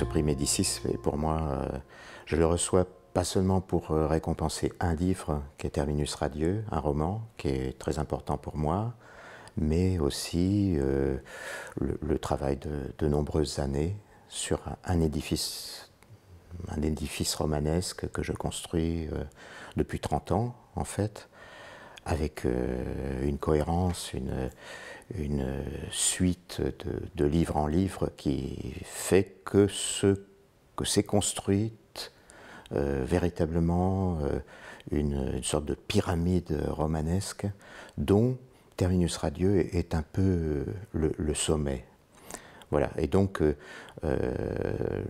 ce prix Médicis, et pour moi, euh, je le reçois pas seulement pour euh, récompenser un livre qui est Terminus Radieux, un roman qui est très important pour moi, mais aussi euh, le, travail de, de, nombreuses années sur un, édifice, un édifice romanesque que je construis depuis 30 ans en fait, avec une cohérence, une, une suite de, livres en livre qui fait que ce que s'est construite euh, véritablement euh, une, sorte de pyramide romanesque dont Terminus Radieux est, un peu euh, le, sommet. Voilà, et donc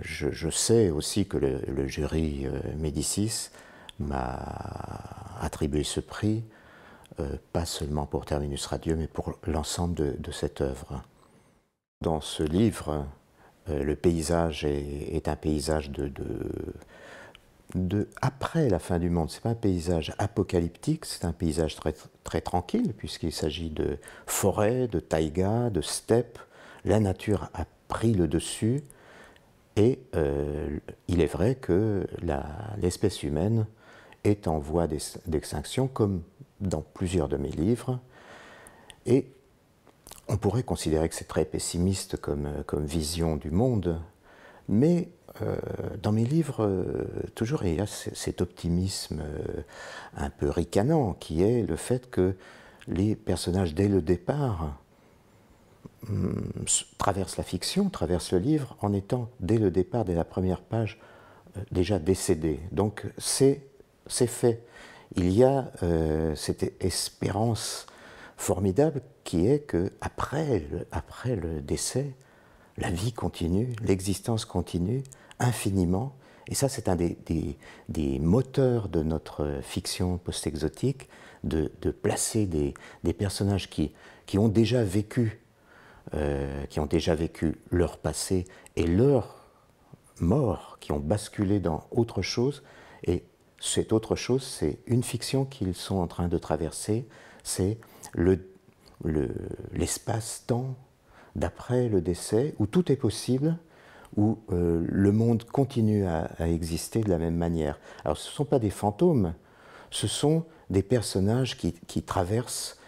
je, sais aussi que le jury Médicis m'a attribué ce prix euh, pas seulement pour Terminus Radio, mais pour l'ensemble de, cette œuvre. Dans ce livre, euh, le paysage est, un paysage de, de, après la fin du monde. C'est pas un paysage apocalyptique, c'est un paysage très, très tranquille puisqu'il s'agit de forêts, de taïgas, de steppes. La nature a pris le dessus et euh, il est vrai que l'espèce humaine est en voie d'extinction comme dans plusieurs de mes livres. Et on pourrait considérer que c'est très pessimiste comme, euh, vision du monde, mais euh, dans mes livres, euh, toujours il y a cet optimisme un peu ricanant qui est le fait que les personnages, dès le départ, hmm, traversent la fiction, traversent le livre en étant, dès le départ, dès la première page, déjà décédés. Donc c'est fait il y a euh, cette espérance formidable qui est que après le, après le décès, la vie continue, l'existence continue infiniment. Et ça, c'est un des, moteurs de notre fiction post-exotique, de, placer des, personnages qui, qui, ont déjà vécu, euh, qui ont déjà vécu leur passé et leur mort, qui ont basculé dans autre chose, et c'est autre chose, c'est une fiction qu'ils sont en train de traverser, c'est l'espace-temps d'après le décès, où tout est possible, où euh, le monde continue à, exister de la même manière. Alors ce ne sont pas des fantômes, ce sont des personnages qui, traversent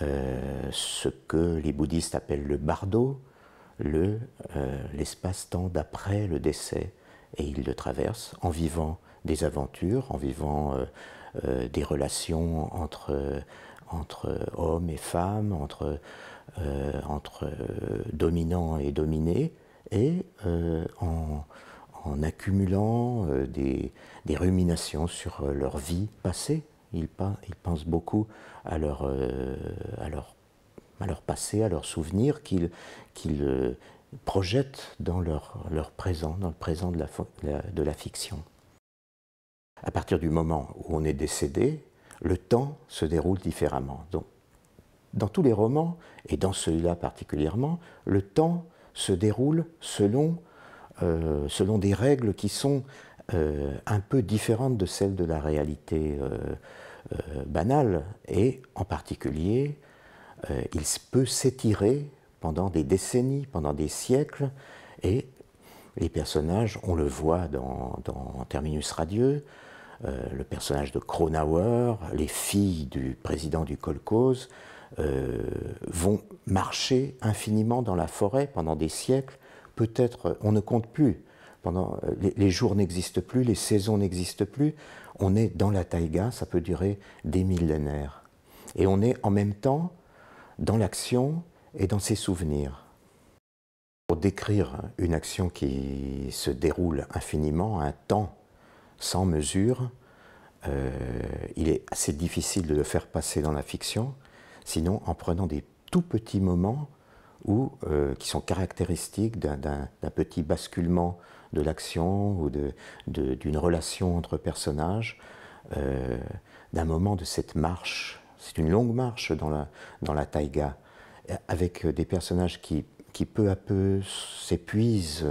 euh, ce que les bouddhistes appellent le bardo, euh, l'espace-temps d'après le décès, et ils le traversent en vivant des aventures, en vivant euh, euh, des relations entre, entre hommes et femmes, entre, euh, entre dominants et dominés, et en, en, accumulant des, des, ruminations sur leur vie passée. Ils, pensent beaucoup à leur, à leur leur passé, à leurs souvenirs qu'ils projettent dans leur, leur, présent, dans le présent de la, de la fiction à partir du moment où on est décédé, le temps se déroule différemment. Donc, dans tous les romans, et dans celui-là particulièrement, le temps se déroule selon, euh, des règles qui sont euh, un peu différentes de celles de la réalité euh, banale. Et en particulier, il peut s'étirer pendant des décennies, pendant des siècles, et les personnages, on le voit dans, dans Terminus Radieux, euh, le personnage de Kronauer, les filles du président du kolkhoz, euh, vont marcher infiniment dans la forêt pendant des siècles. Peut-être, euh, on ne compte plus. Pendant, les jours n'existent plus, les saisons n'existent plus. On est dans la taïga, ça peut durer des millénaires. Et on est en même temps dans l'action et dans ses souvenirs. Pour décrire une action qui se déroule infiniment, un temps sans mesure, euh, il est assez difficile de le faire passer dans la fiction, sinon en prenant des tout petits moments où, euh, qui sont caractéristiques d'un petit basculement de l'action ou d'une de, relation entre personnages, euh, d'un moment de cette marche. C'est une longue marche dans la, dans la taïga, avec des personnages qui, qui peu à peu s'épuisent,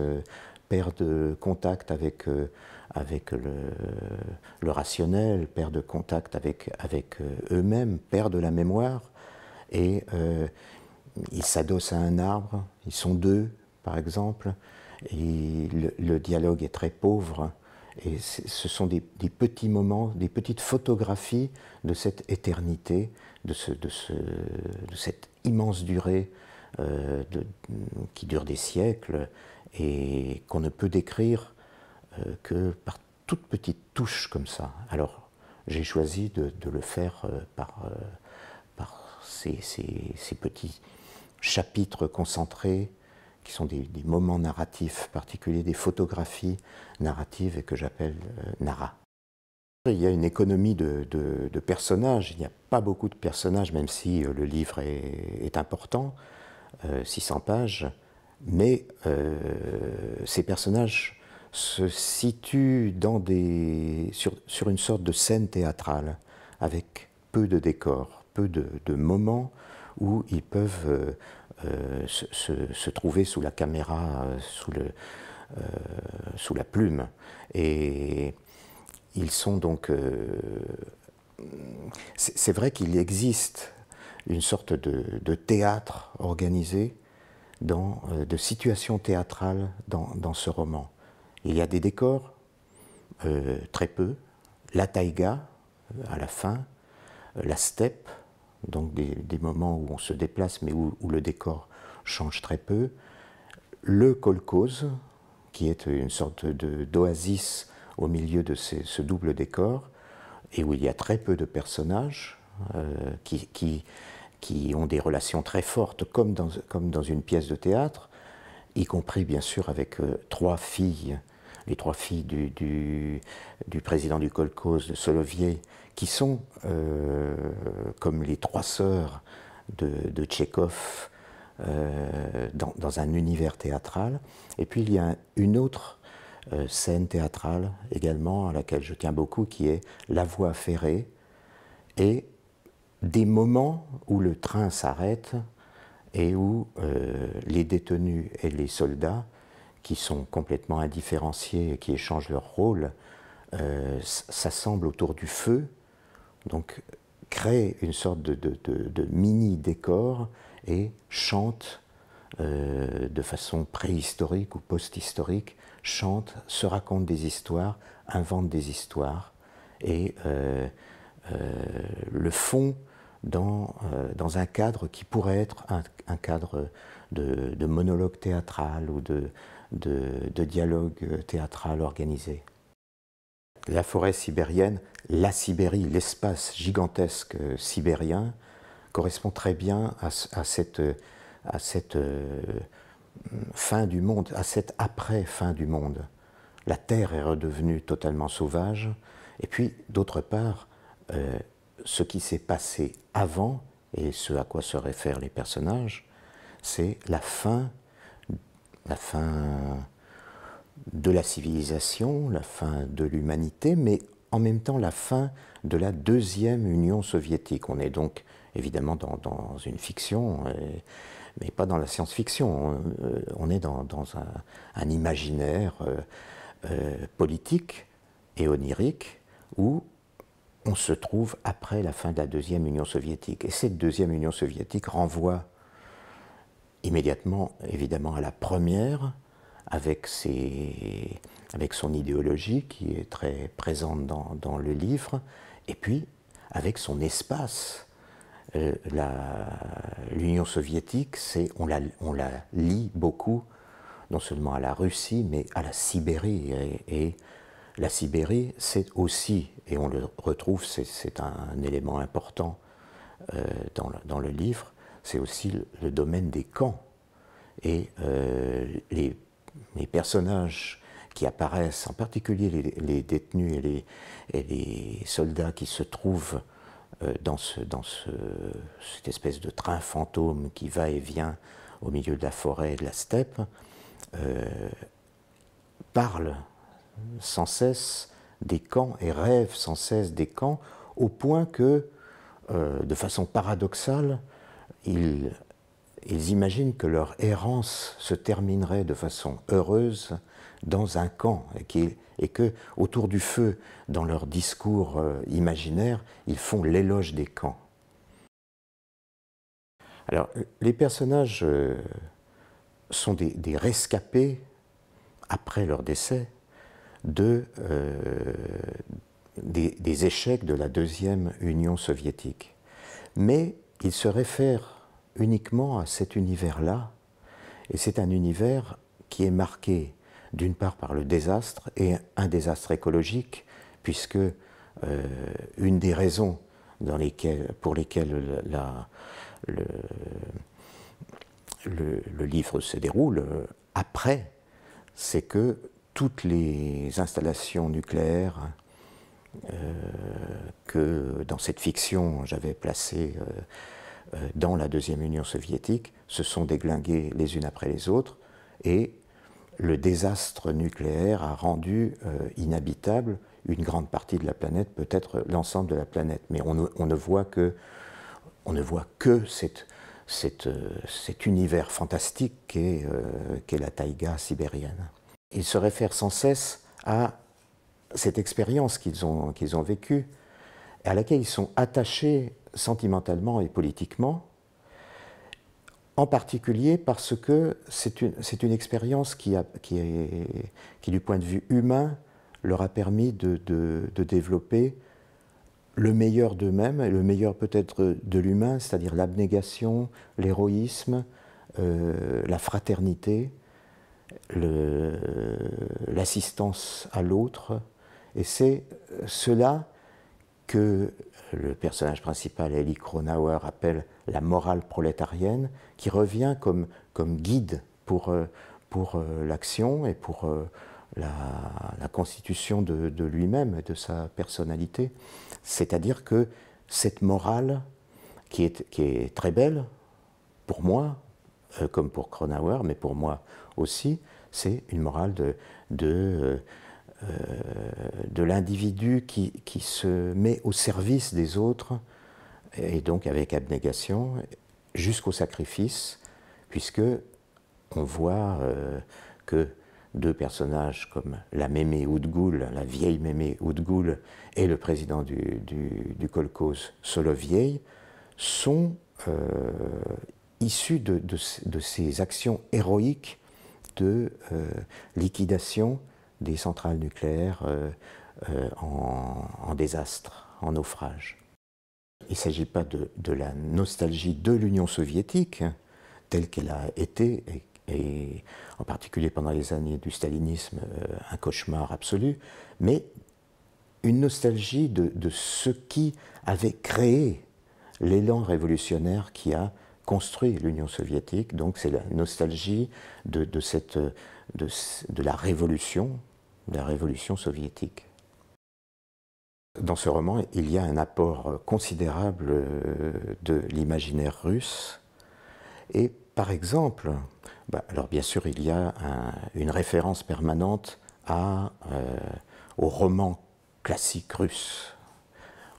perdent contact avec avec le, rationnel, perdent de contact avec, avec euh, eux-mêmes, perdent de la mémoire, et euh, ils s'adossent à un arbre, ils sont deux, par exemple, et le, dialogue est très pauvre. Et ce sont des, petits moments, des petites photographies de cette éternité, de, ce, de, ce, de cette immense durée euh, qui dure des siècles et qu'on ne peut décrire euh, que par toute petite touche comme ça. Alors, j'ai choisi de, le faire euh, par, euh, ces, petits chapitres concentrés qui sont des, moments narratifs particuliers, des photographies narratives et que j'appelle Nara. Il y a une économie de, personnages, il n'y a pas beaucoup de personnages, même si le livre est, important, 600 pages, mais ces personnages se situe dans des, sur, une sorte de scène théâtrale, avec peu de décors, peu de, moments où ils peuvent euh, euh, se, trouver sous la caméra, euh, sous, la plume. Et ils sont donc... c'est vrai qu'il existe une sorte de, théâtre organisé, dans, de situation théâtrale dans, dans ce roman. Il y a des décors, euh, très peu. La taïga, euh, à la fin, euh, la steppe, donc des, moments où on se déplace mais où, le décor change très peu. Le kolkhoz, qui est une sorte d'oasis au milieu de ce double décor, et où il y a très peu de personnages qui, qui, ont des relations très fortes, comme dans, comme dans, une pièce de théâtre, y compris bien sûr avec trois filles les trois filles du, du, président du kolkhoz, de Solovier, qui sont euh, comme les trois sœurs de, de Tchékov euh, dans, dans, un univers théâtral. Et puis il y a une autre euh, scène théâtrale également à laquelle je tiens beaucoup, qui est La voie ferrée et des moments où le train s'arrête et où les détenus et les soldats qui sont complètement indifférenciés et qui échangent leur rôle, euh, s'assemblent autour du feu, donc créent une sorte de, mini décor et chantent euh, de façon préhistorique ou post-historique, chantent, se racontent des histoires, inventent des histoires et euh, le font dans, dans, un cadre qui pourrait être un, cadre de, de monologue théâtral ou de, de, dialogue théâtral organisé. La forêt sibérienne, la Sibérie, l'espace gigantesque sibérien correspond très bien à, cette, euh, fin du monde, à cette après-fin du monde. La Terre est redevenue totalement sauvage. Et puis, d'autre part, euh, ce qui s'est passé avant, et ce à quoi se réfèrent les personnages, c'est la fin la fin de la civilisation, la fin de l'humanité, mais en même temps la fin de la deuxième Union soviétique. On est donc évidemment dans, une fiction, mais pas dans la science-fiction. On, euh, est dans, un, imaginaire euh, euh, politique et onirique où on se trouve après la fin de la deuxième Union soviétique. Et cette deuxième Union soviétique renvoie immédiatement, évidemment, à la première, avec, ses, avec son idéologie qui est très présente dans, le livre, et puis avec son espace. Euh, la L'Union soviétique, on la, on la lit beaucoup, non seulement à la Russie, mais à la Sibérie. Et, la Sibérie, c'est aussi, et on le retrouve, c'est un élément important euh, dans le livre, c'est aussi le domaine des camps. Et euh, les, personnages qui apparaissent, en particulier les, détenus et les, soldats qui se trouvent euh, dans, cette espèce de train fantôme qui va et vient au milieu de la forêt et de la steppe, euh, parlent sans cesse des camps et rêvent sans cesse des camps, au point que, de façon paradoxale, ils, imaginent que leur errance se terminerait de façon heureuse dans un camp et, qu'autour que autour du feu, dans leur discours euh, imaginaire, ils font l'éloge des camps. Alors, les personnages euh, sont des, rescapés, après leur décès, de, euh, des, des échecs de la deuxième Union soviétique. Mais il se réfère uniquement à cet univers-là, et c'est un univers qui est marqué d'une part par le désastre et un désastre écologique, puisque euh, une des raisons pour lesquelles le, livre se déroule euh, après, c'est que toutes les installations nucléaires euh, que dans cette fiction j'avais placée euh, euh, dans la deuxième Union soviétique se sont déglinguées les unes après les autres et le désastre nucléaire a rendu inhabitable une grande partie de la planète, peut-être l'ensemble de la planète. Mais on, ne voit que, on ne voit que cette, cet univers fantastique qu'est la taïga sibérienne. Il se réfère sans cesse à cette expérience qu'ils ont, ont vécue, à laquelle ils sont attachés sentimentalement et politiquement, en particulier parce que c'est une, expérience qui, du point de vue humain, leur a permis de, développer le meilleur d'eux-mêmes, le meilleur peut-être de l'humain, c'est-à-dire l'abnégation, l'héroïsme, euh, la fraternité, l'assistance à l'autre, et c'est euh, cela que le personnage principal, Eli Kronauer, appelle la morale prolétarienne, qui revient comme, comme guide pour, euh, pour euh, l'action et pour la, constitution de, lui-même et de sa personnalité. C'est-à-dire que cette morale, qui est, qui est très belle pour moi, comme pour Kronauer, mais pour moi aussi, c'est une morale de euh, de l'individu qui, se met au service des autres, et donc avec abnégation, jusqu'au sacrifice, puisque on voit euh, que deux personnages comme la mémé Oudgoul, la vieille mémé Oudgoul, et le président du, du, du sont euh, issus de, ces actions héroïques de liquidation des centrales nucléaires euh, euh, en, désastre, en naufrage. Il ne s'agit pas de, la nostalgie de l'Union soviétique hein, telle qu'elle a été, et, en particulier pendant les années du stalinisme, euh, un cauchemar absolu, mais une nostalgie de, ce qui avait créé l'élan révolutionnaire qui a construit l'Union soviétique. Donc c'est la nostalgie de la révolution, la révolution soviétique. Dans ce roman, il y a un apport considérable euh, de l'imaginaire russe. Et par exemple, bah, alors bien sûr, il y a une référence permanente euh, au roman classique russe,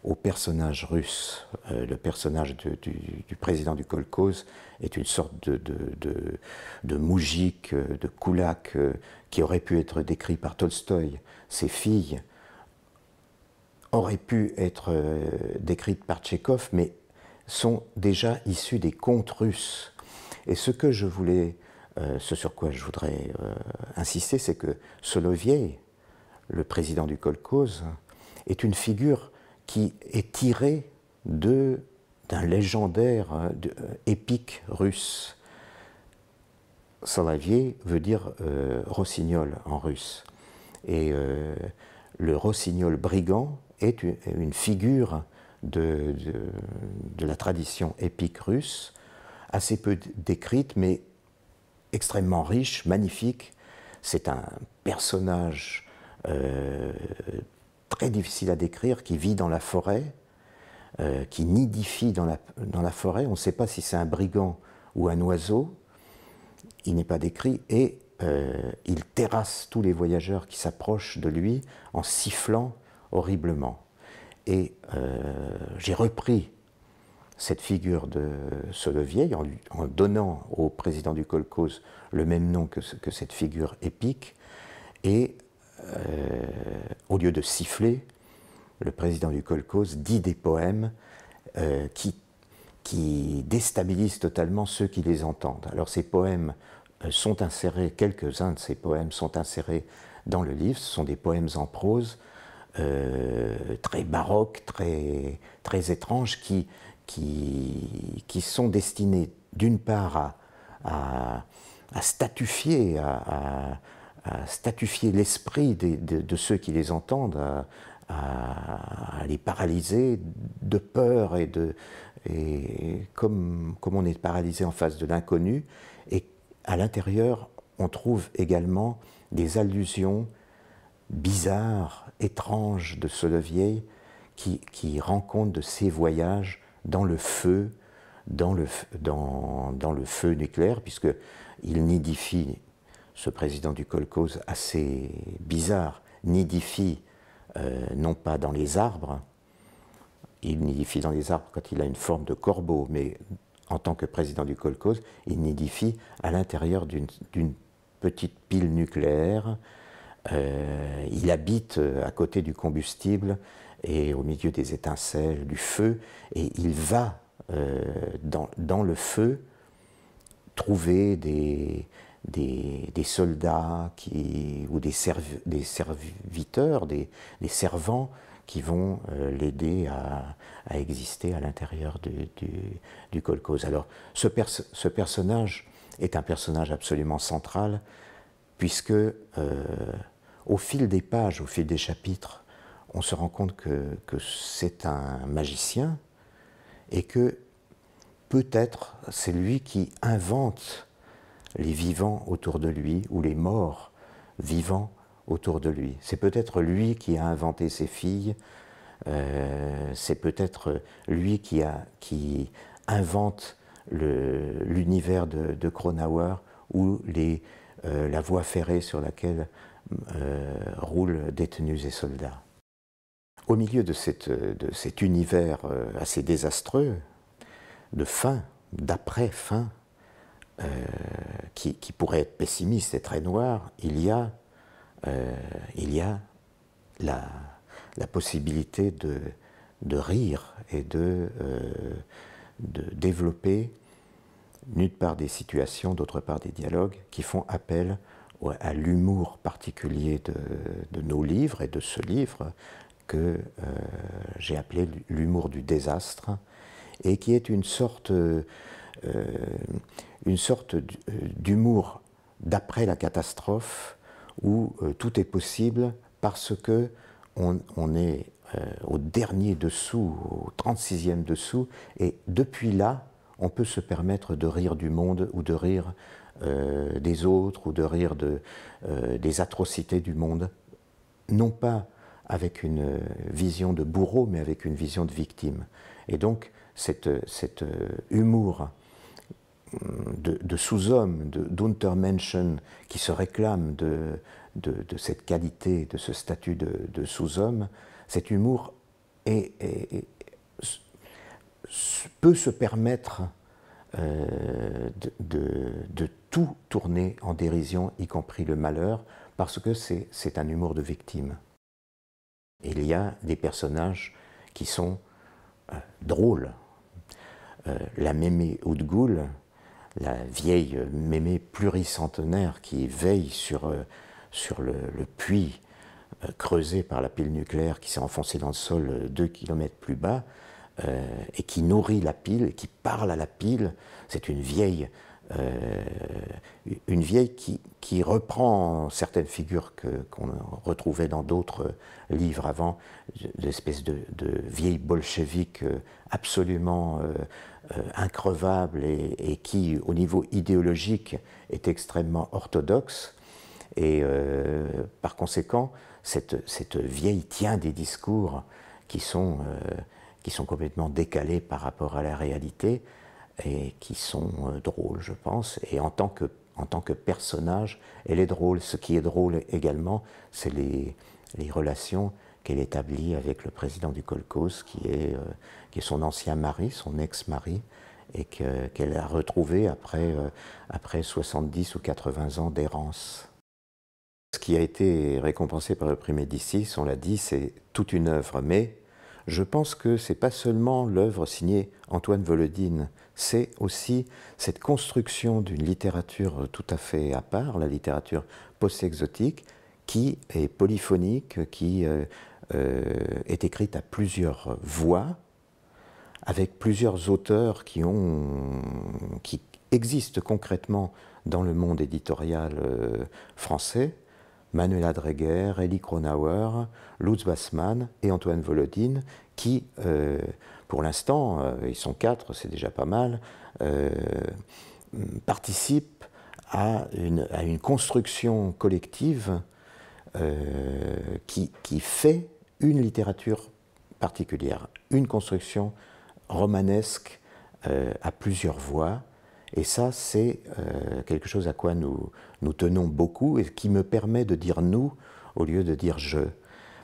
au personnage russe. Euh, le personnage du, président du kolkhoz est une sorte de, de, de, de moujik, euh, de koulak, euh, qui aurait pu être décrit par Tolstoï. Ses filles auraient pu être décrites par Tchékov mais sont déjà issues des contes russes. Et ce que je voulais, ce sur quoi je voudrais insister, c'est que Soloviev, le président du kolkhoz, est une figure qui est tiré d'un légendaire euh, euh, épique russe. Solavier veut dire euh, rossignol en russe. Et le rossignol brigand est une, figure de, de, de, la tradition épique russe, assez peu décrite, mais extrêmement riche, magnifique. C'est un personnage très difficile à décrire, qui vit dans la forêt, euh, qui nidifie dans la, forêt. On ne sait pas si c'est un brigand ou un oiseau. Il n'est pas décrit. Et euh, il terrasse tous les voyageurs qui s'approchent de lui en sifflant horriblement. Et euh, j'ai repris cette figure de ce en, en, donnant au président du Colcos le même nom que, que cette figure épique. Et euh, au lieu de siffler, le président du Colcos dit des poèmes euh, qui, qui déstabilisent totalement ceux qui les entendent. Alors ces poèmes euh, sont insérés, quelques-uns de ces poèmes sont insérés dans le livre, ce sont des poèmes en prose très baroques, très, très étranges, qui, qui, qui sont destinés d'une part à, à, statufier, à à statifier l'esprit de, ceux qui les entendent, à, les paralyser de peur et de et comme, comme on est paralysé en face de l'inconnu. Et à l'intérieur, on trouve également des allusions bizarres, étranges de Soleil qui, qui rend de ses voyages dans le feu, dans le, dans, dans le feu nucléaire, puisqu'il nidifie ce président du Colcos assez bizarre nidifie euh, non pas dans les arbres, il nidifie dans les arbres quand il a une forme de corbeau, mais en tant que président du Colcos, il nidifie à l'intérieur d'une petite pile nucléaire. Euh, il habite euh, à côté du combustible et au milieu des étincelles, du feu, et il va dans, le feu trouver des, des, soldats qui, ou des, des serviteurs, des, servants qui vont euh, l'aider à, exister à l'intérieur du, du, du kolkhoz. Alors ce, ce, personnage est un personnage absolument central puisque euh, au fil des pages, au fil des chapitres, on se rend compte que, que c'est un magicien et que peut-être c'est lui qui invente les vivants autour de lui ou les morts vivants autour de lui. C'est peut-être lui qui a inventé ses filles, euh, c'est peut-être lui qui, invente l'univers de, de, Kronauer ou euh, la voie ferrée sur laquelle euh, roulent détenus et soldats. Au milieu de cet univers assez désastreux, de fin, d'après-fin, euh, qui, qui, pourrait être pessimiste et très noir, il y a, euh, il y a la, la possibilité de, de, rire et de, euh, de développer d'une part des situations, d'autre part des dialogues qui font appel à l'humour particulier de, nos livres et de ce livre que j'ai appelé l'humour du désastre et qui est une sorte une sorte euh, d'humour d'après la catastrophe où euh, tout est possible parce que on, est euh, au dernier dessous, au 36e dessous, et depuis là, on peut se permettre de rire du monde ou de rire des autres ou de rire de, des atrocités du monde, non pas avec une vision de bourreau, mais avec une vision de victime. Et donc, cet humour de, sous-hommes, d'untermenschen, qui se réclament de, cette qualité, de ce statut de, sous-homme, cet humour peut se permettre euh, de, tout tourner en dérision, y compris le malheur, parce que c'est un humour de victime. Il y a des personnages qui sont euh, drôles. Euh, la mémé Oudgoul, la vieille mémé pluricentenaire qui veille sur, euh, le, puits euh, creusé par la pile nucléaire qui s'est enfoncée dans le sol euh, deux kilomètres plus bas, et qui nourrit la pile, qui parle à la pile. C'est une vieille euh, une vieille qui, reprend certaines figures qu'on retrouvait dans d'autres livres avant, l'espèce de, de, vieille bolchevique euh, absolument euh, increvable et, qui, au niveau idéologique, est extrêmement orthodoxe. Et par conséquent, cette, vieille tient des discours qui sont complètement décalés par rapport à la réalité et qui sont euh, drôles, je pense. Et en tant que, en tant que personnage, elle est drôle. Ce qui est drôle également, c'est les, les, relations qu'elle établit avec le président du Colcos, qui est, euh, qui est son ancien mari, son ex-mari, et qu'elle a retrouvé après, euh, après 70 ou 80 ans d'errance. Ce qui a été récompensé par le prix Médicis, on l'a dit, c'est toute une œuvre, mais je pense que c'est pas seulement l'œuvre signée Antoine Volodine, c'est aussi cette construction d'une littérature tout à fait à part, la littérature post-exotique, qui est polyphonique, qui euh, euh, est écrite à plusieurs voix, avec plusieurs auteurs qui, ont, qui existent concrètement dans le monde éditorial euh, français Manuela Dreger, Eli Kronauer, Lutz Bassmann et Antoine Volodine, qui, euh, pour l'instant, euh, ils sont quatre, c'est déjà pas mal, euh, participent à une, construction collective qui, fait une littérature particulière, une construction romanesque à plusieurs voix, et ça, c'est euh, quelque chose à quoi nous, nous tenons beaucoup et qui me permet de dire nous au lieu de dire je.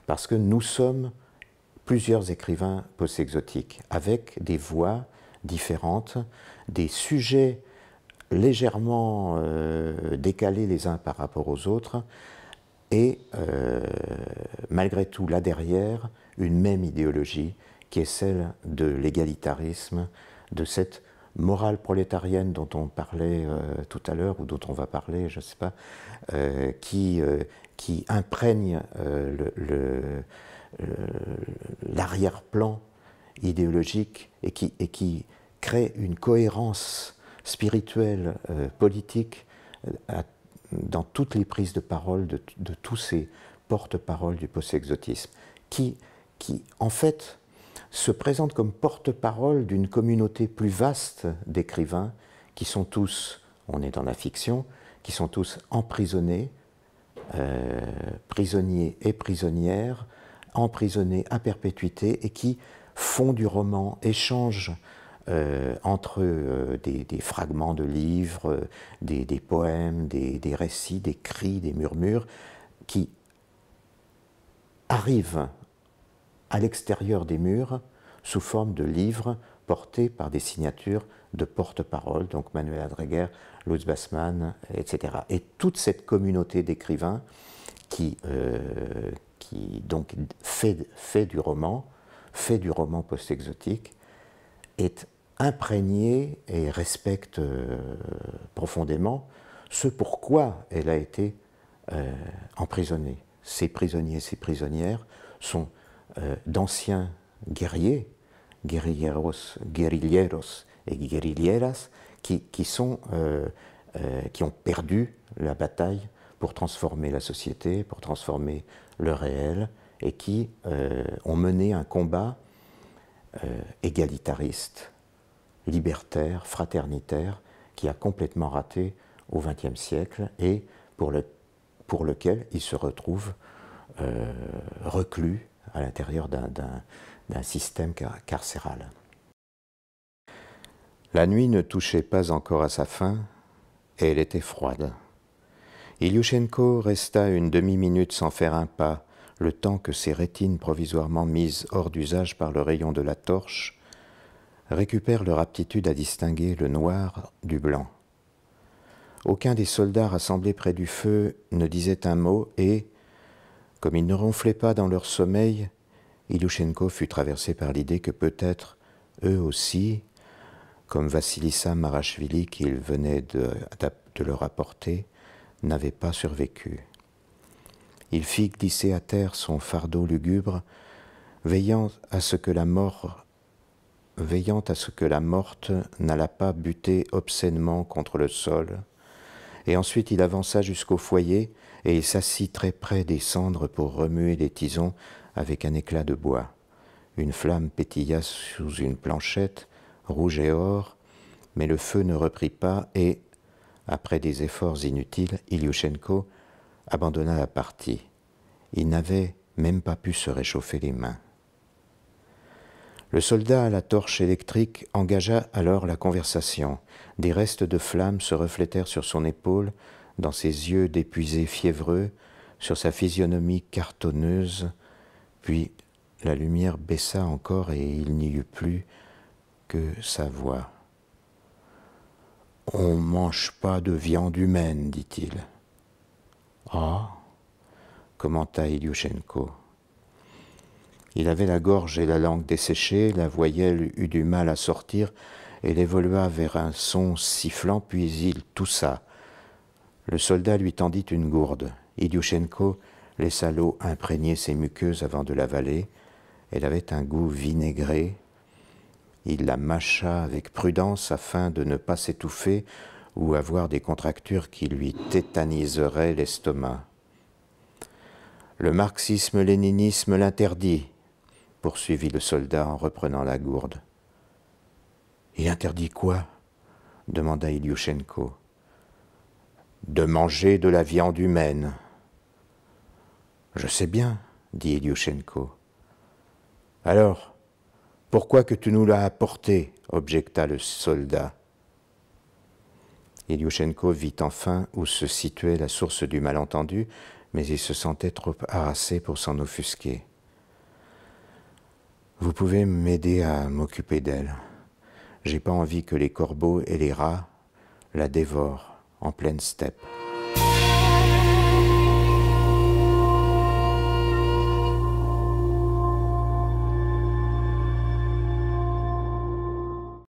Parce que nous sommes plusieurs écrivains post-exotiques, avec des voix différentes, des sujets légèrement euh, décalés les uns par rapport aux autres, et euh, malgré tout, là derrière, une même idéologie qui est celle de l'égalitarisme, de cette morale prolétarienne dont on parlait euh, tout à l'heure, ou dont on va parler, je ne sais pas, euh, qui, euh, qui imprègne l'arrière-plan idéologique et qui, et qui crée une cohérence spirituelle, politique, dans toutes les prises de parole de, tous ces porte-paroles du post-exotisme, qui, qui, en fait, se présente comme porte-parole d'une communauté plus vaste d'écrivains qui sont tous, on est dans la fiction, qui sont tous emprisonnés, euh, prisonniers et prisonnières, emprisonnés à perpétuité et qui font du roman, échangent euh, entre euh, des, fragments de livres, des, poèmes, des, récits, des cris, des murmures, qui arrivent à l'extérieur des murs sous forme de livres portés par des signatures de porte-parole, donc Manuel Adreger, Lutz Bassmann, etc. Et toute cette communauté d'écrivains qui, euh, qui donc fait, fait du roman, fait du roman post-exotique, est imprégnée et respecte euh, profondément ce pourquoi elle a été euh, emprisonnée. Ces prisonniers, ces prisonnières sont euh, d'anciens guerriers, guerrilleros, guerrilleros et guerrilleras, qui, sont, euh, euh, qui ont perdu la bataille pour transformer la société, pour transformer le réel, et qui ont mené un combat égalitariste, libertaire, fraternitaire, qui a complètement raté au XXe siècle et pour, pour lequel ils se retrouvent reclus à l'intérieur d'un système carcéral. La nuit ne touchait pas encore à sa fin, et elle était froide. Ilyushenko resta une demi-minute sans faire un pas, le temps que ses rétines provisoirement mises hors d'usage par le rayon de la torche récupèrent leur aptitude à distinguer le noir du blanc. Aucun des soldats rassemblés près du feu ne disait un mot et, comme ils ne ronflaient pas dans leur sommeil, Ilouchenko fut traversé par l'idée que peut-être eux aussi, comme Vassilissa Marachvili, qu'il venait de, leur apporter, n'avaient pas survécu. Il fit glisser à terre son fardeau lugubre, veillant à ce que la mort veillant à ce que la morte n'alla pas buter obscènement contre le sol, et ensuite il avança jusqu'au foyer et s'assit très près des cendres pour remuer les tisons avec un éclat de bois. Une flamme pétilla sous une planchette, rouge et or, mais le feu ne reprit pas et, après des efforts inutiles, Ilyushenko abandonna la partie. Il n'avait même pas pu se réchauffer les mains. Le soldat à la torche électrique engagea alors la conversation. Des restes de flammes se reflétèrent sur son épaule dans ses yeux d'épuisé fiévreux, sur sa physionomie cartonneuse, puis la lumière baissa encore et il n'y eut plus que sa voix. On mange pas de viande humaine, dit-il. Ah commenta Ilyushenko. Il avait la gorge et la langue desséchées, la voyelle eut du mal à sortir, et l'évolua vers un son sifflant, puis il toussa le soldat lui tendit une gourde. Idiouchenko laissa l'eau imprégner ses muqueuses avant de l'avaler. Elle avait un goût vinaigré. Il la mâcha avec prudence afin de ne pas s'étouffer ou avoir des contractures qui lui tétaniseraient l'estomac. Le marxisme-léninisme l'interdit, poursuivit le soldat en reprenant la gourde. Il interdit quoi demanda Ilyushenko de manger de la viande humaine. Je sais bien, dit Ilyushenko. Alors, pourquoi que tu nous l'as apporté objecta le soldat. Ilyushenko vit enfin où se situait la source du malentendu, mais il se sentait trop harassé pour s'en offusquer. Vous pouvez m'aider à m'occuper d'elle. J'ai pas envie que les corbeaux et les rats la dévorent en pleine steppe.